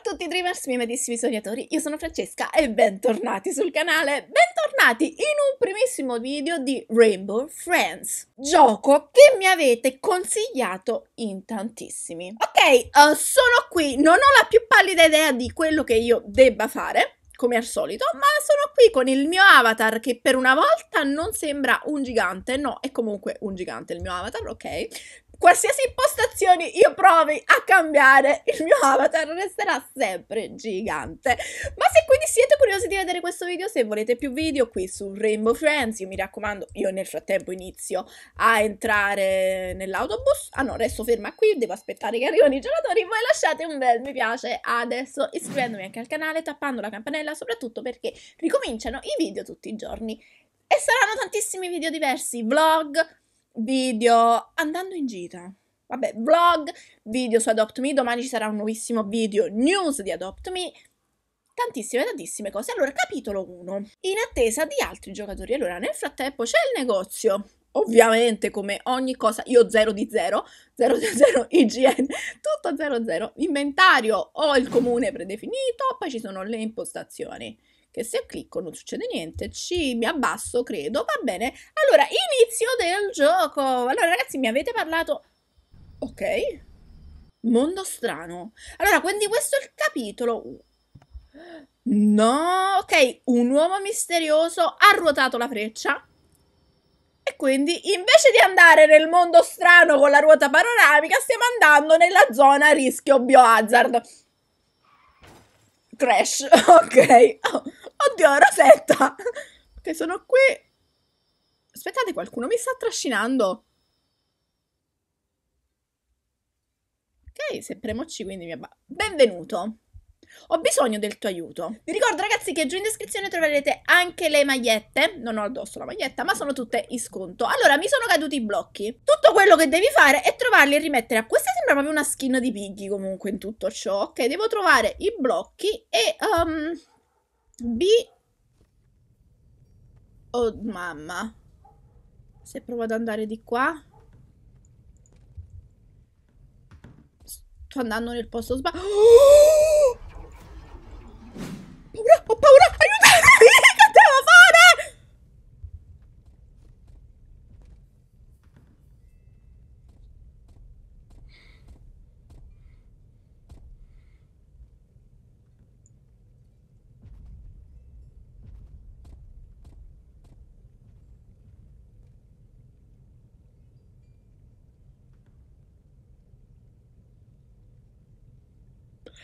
a tutti Dreamers, miei amatissimi sognatori, io sono Francesca e bentornati sul canale, bentornati in un primissimo video di Rainbow Friends, gioco che mi avete consigliato in tantissimi. Ok, uh, sono qui, non ho la più pallida idea di quello che io debba fare, come al solito, ma sono qui con il mio avatar che per una volta non sembra un gigante, no, è comunque un gigante il mio avatar, ok? qualsiasi impostazione io provi a cambiare, il mio avatar resterà sempre gigante. Ma se quindi siete curiosi di vedere questo video, se volete più video qui su Rainbow Friends, io mi raccomando, io nel frattempo inizio a entrare nell'autobus. Ah no, resto ferma qui, devo aspettare che arrivino i giocatori. Voi lasciate un bel mi piace adesso, iscrivendomi anche al canale, tappando la campanella, soprattutto perché ricominciano i video tutti i giorni. E saranno tantissimi video diversi, vlog, video andando in gita. Vabbè, vlog, video su Adopt Me, domani ci sarà un nuovissimo video news di Adopt Me. Tantissime, tantissime cose. Allora, capitolo 1. In attesa di altri giocatori. Allora, nel frattempo c'è il negozio ovviamente come ogni cosa io 0 di 0 0 di 0 IGN tutto 0 0 inventario ho il comune predefinito poi ci sono le impostazioni che se clicco non succede niente, ci mi abbasso credo, va bene, allora inizio del gioco, allora ragazzi mi avete parlato, ok, mondo strano, allora quindi questo è il capitolo, no, ok, un uomo misterioso ha ruotato la freccia, e quindi invece di andare nel mondo strano con la ruota panoramica stiamo andando nella zona rischio biohazard. Crash, ok. Oh, oddio, Rosetta! Ok, sono qui. Aspettate, qualcuno mi sta trascinando. Ok, se premo C quindi mi abba... Benvenuto! Ho bisogno del tuo aiuto. Vi ricordo ragazzi che giù in descrizione troverete anche le magliette. Non ho addosso la maglietta, ma sono tutte in sconto. Allora, mi sono caduti i blocchi. Tutto quello che devi fare è trovarli e rimettere. A questa sembra proprio una skin di piggy comunque in tutto ciò. Ok, devo trovare i blocchi e... Um, B... Oh mamma. Se provo ad andare di qua... Sto andando nel posto sbagliato. Oh! 파오라! 어, 파오라!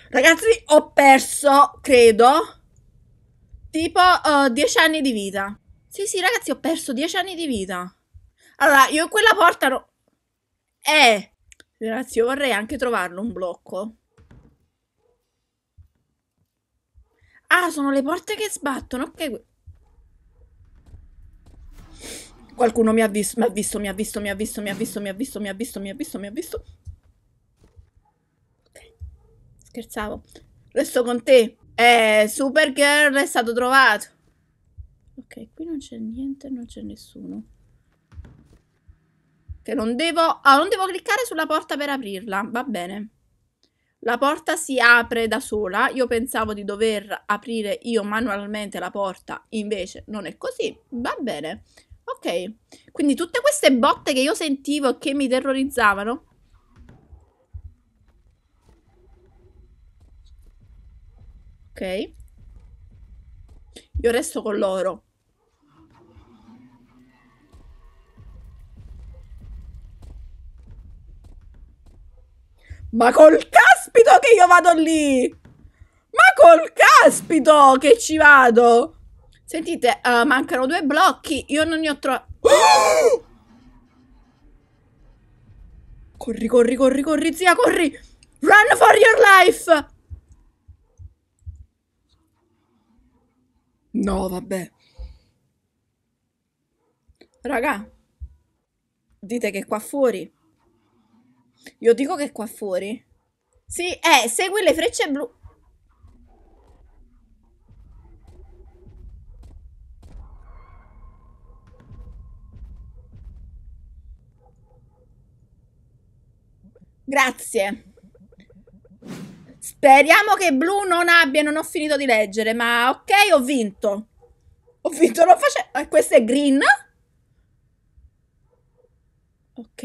Ragazzi, ho perso, credo, tipo 10 eh, anni di vita. Sì, sì, ragazzi, ho perso 10 anni di vita. Allora, io in quella porta... No... Eh, ragazzi, io vorrei anche trovarlo un blocco. Ah, sono le porte che sbattono, ok. Qualcuno mi ha visto, mi ha visto, mi ha visto, mi ha visto, mi ha visto, mi ha visto, mi ha visto, mi ha visto, mi ha visto scherzavo. Resto con te. Eh, Supergirl è stato trovato. Ok, qui non c'è niente, non c'è nessuno. Che non devo... Ah, non devo cliccare sulla porta per aprirla. Va bene. La porta si apre da sola. Io pensavo di dover aprire io manualmente la porta. Invece non è così. Va bene. Ok. Quindi tutte queste botte che io sentivo e che mi terrorizzavano Ok. Io resto con loro. Ma col caspito che io vado lì! Ma col caspito che ci vado! Sentite, uh, mancano due blocchi. Io non ne ho trovati. Corri, corri, corri, corri, zia, corri! Run for your life! No, vabbè. Raga, dite che è qua fuori. Io dico che è qua fuori. Sì, eh, segui le frecce blu. Grazie. Speriamo che blu non abbia, non ho finito di leggere, ma ok, ho vinto. Ho vinto, lo facevo. E eh, questo è green. Ok.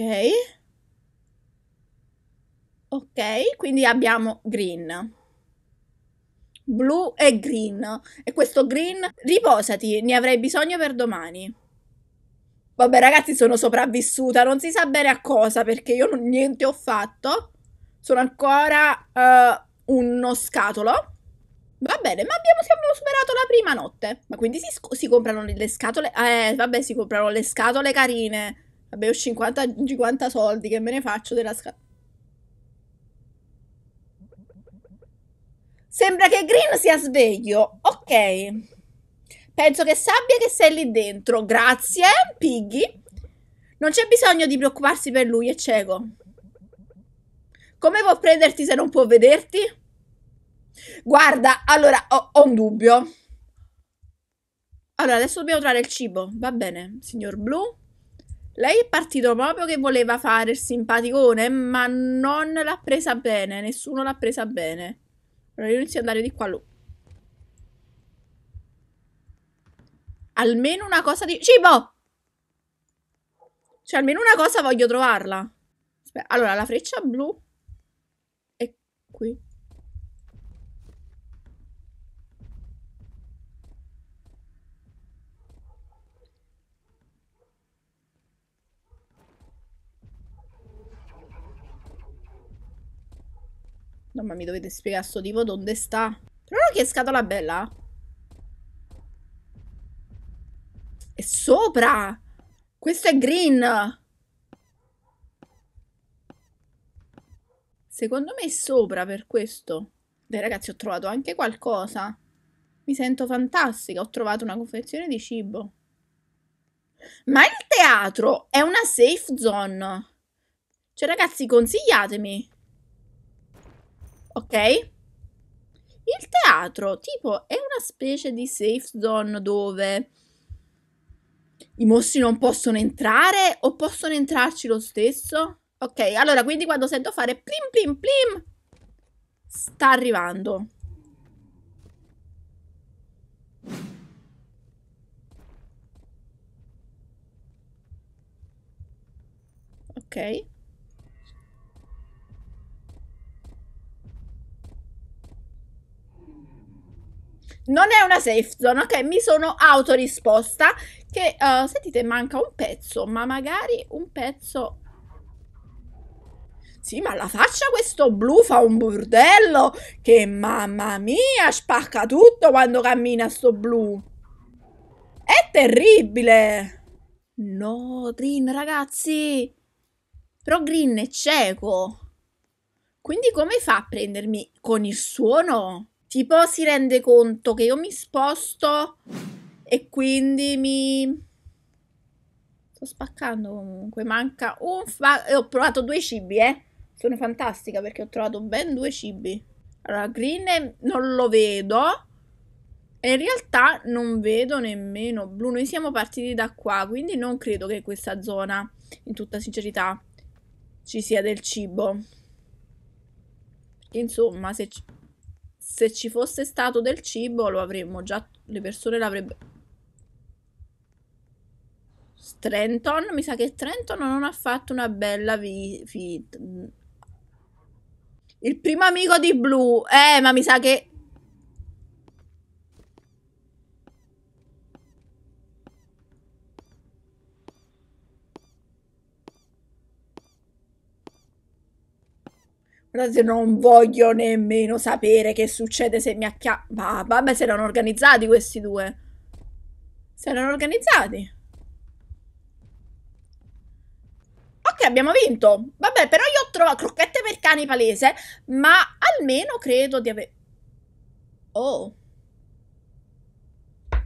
Ok, quindi abbiamo green. Blu e green. E questo green, riposati, ne avrei bisogno per domani. Vabbè ragazzi, sono sopravvissuta, non si sa bene a cosa perché io non, niente ho fatto. Sono ancora... Uh, uno scatolo. Va bene, ma abbiamo, abbiamo superato la prima notte. Ma quindi si, si comprano le scatole. Eh, vabbè, si comprano le scatole carine. Vabbè, ho 50, 50 soldi, che me ne faccio della scatola. Sembra che Green sia sveglio. Ok. Penso che sappia che sei lì dentro. Grazie, Piggy. Non c'è bisogno di preoccuparsi per lui, è cieco. Come può prenderti se non può vederti? Guarda, allora ho, ho un dubbio. Allora, adesso dobbiamo trovare il cibo. Va bene, signor Blu. Lei è partito proprio che voleva fare il simpaticone, ma non l'ha presa bene. Nessuno l'ha presa bene. Allora, io inizio ad andare di qua Lo. Almeno una cosa di... Cibo! Cioè, almeno una cosa voglio trovarla. allora, la freccia blu qui. No, ma mi dovete spiegare sto tipo dove sta. Però che scatola bella. È sopra. Questo è green. Secondo me è sopra per questo. Beh ragazzi ho trovato anche qualcosa. Mi sento fantastica, ho trovato una confezione di cibo. Ma il teatro è una safe zone. Cioè ragazzi consigliatemi. Ok? Il teatro, tipo, è una specie di safe zone dove i mossi non possono entrare o possono entrarci lo stesso? Ok, allora quindi quando sento fare plim plim plim sta arrivando. Ok. Non è una safe zone, ok? Mi sono autorisposta che, uh, sentite, manca un pezzo, ma magari un pezzo sì, ma la faccia questo blu fa un bordello che mamma mia spacca tutto quando cammina sto blu. È terribile. No, Green, ragazzi. Però Green è cieco. Quindi come fa a prendermi con il suono? Tipo si rende conto che io mi sposto e quindi mi... Sto spaccando comunque, manca un... Fa... Eh, ho provato due cibi, eh sono fantastica perché ho trovato ben due cibi. Allora, green non lo vedo. E in realtà non vedo nemmeno blu. Noi siamo partiti da qua, quindi non credo che questa zona, in tutta sincerità, ci sia del cibo. Insomma, se ci, se ci fosse stato del cibo lo avremmo già... Le persone l'avrebbero... Trenton, mi sa che Trenton non ha fatto una bella vita. Il primo amico di blu. Eh, ma mi sa che... Guardate, non voglio nemmeno sapere che succede se mi acchiappa. Vabbè, si erano organizzati questi due. Si erano organizzati. abbiamo vinto. Vabbè, però io ho trovato crocchette per cani palese, ma almeno credo di aver... Oh.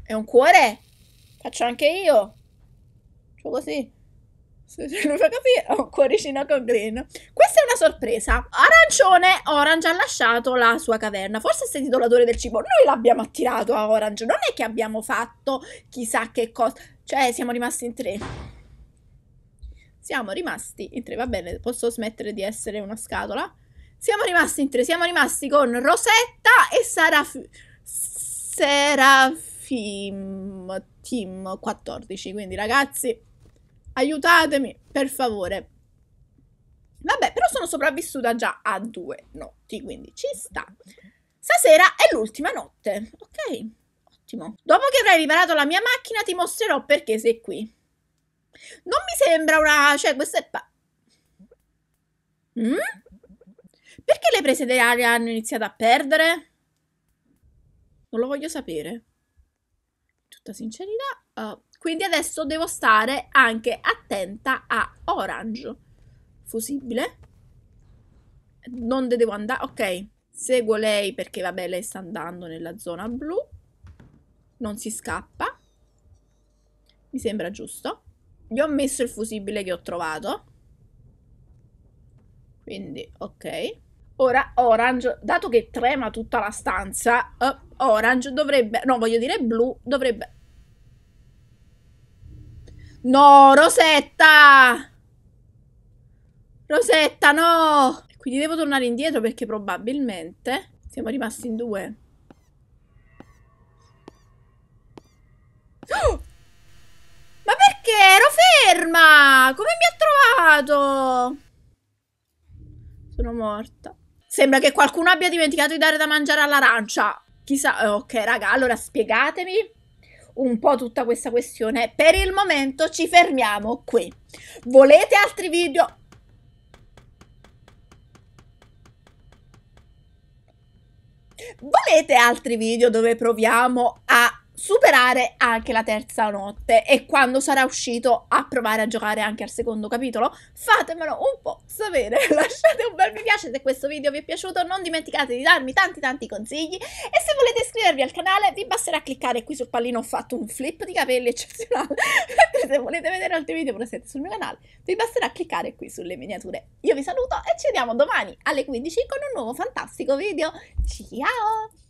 È un cuore? Faccio anche io. Faccio così. Se non fa capire, ho un cuoricino con green. Questa è una sorpresa. Arancione, Orange ha lasciato la sua caverna. Forse ha sentito l'odore del cibo. Noi l'abbiamo attirato a Orange. Non è che abbiamo fatto chissà che cosa. Cioè, siamo rimasti in tre. Siamo rimasti in tre, va bene, posso smettere di essere una scatola? Siamo rimasti in tre, siamo rimasti con Rosetta e Saraf- Serafim Team 14, quindi ragazzi, aiutatemi, per favore. Vabbè, però sono sopravvissuta già a due notti, quindi ci sta. Stasera è l'ultima notte, ok? Ottimo. Dopo che avrai riparato la mia macchina ti mostrerò perché sei qui. Non mi sembra una... Cioè, questa è... Pa... Mm? Perché le prese dell'aria hanno iniziato a perdere? Non lo voglio sapere. tutta sincerità. Uh, quindi adesso devo stare anche attenta a orange. Fusibile. Non devo andare... Ok. Seguo lei perché, vabbè, lei sta andando nella zona blu. Non si scappa. Mi sembra giusto. Gli ho messo il fusibile che ho trovato. Quindi, ok. Ora Orange, dato che trema tutta la stanza, uh, Orange dovrebbe... No, voglio dire blu, dovrebbe... No, Rosetta! Rosetta, no! Quindi devo tornare indietro perché probabilmente siamo rimasti in due. Oh! ero ferma! Come mi ha trovato? Sono morta. Sembra che qualcuno abbia dimenticato di dare da mangiare all'arancia. Chissà, ok raga, allora spiegatemi un po' tutta questa questione. Per il momento ci fermiamo qui. Volete altri video? Volete altri video dove proviamo a superare anche la terza notte e quando sarà uscito a provare a giocare anche al secondo capitolo fatemelo un po' sapere lasciate un bel mi piace se questo video vi è piaciuto non dimenticate di darmi tanti tanti consigli e se volete iscrivervi al canale vi basterà cliccare qui sul pallino ho fatto un flip di capelli eccezionale mentre se volete vedere altri video presenti sul mio canale vi basterà cliccare qui sulle miniature io vi saluto e ci vediamo domani alle 15 con un nuovo fantastico video ciao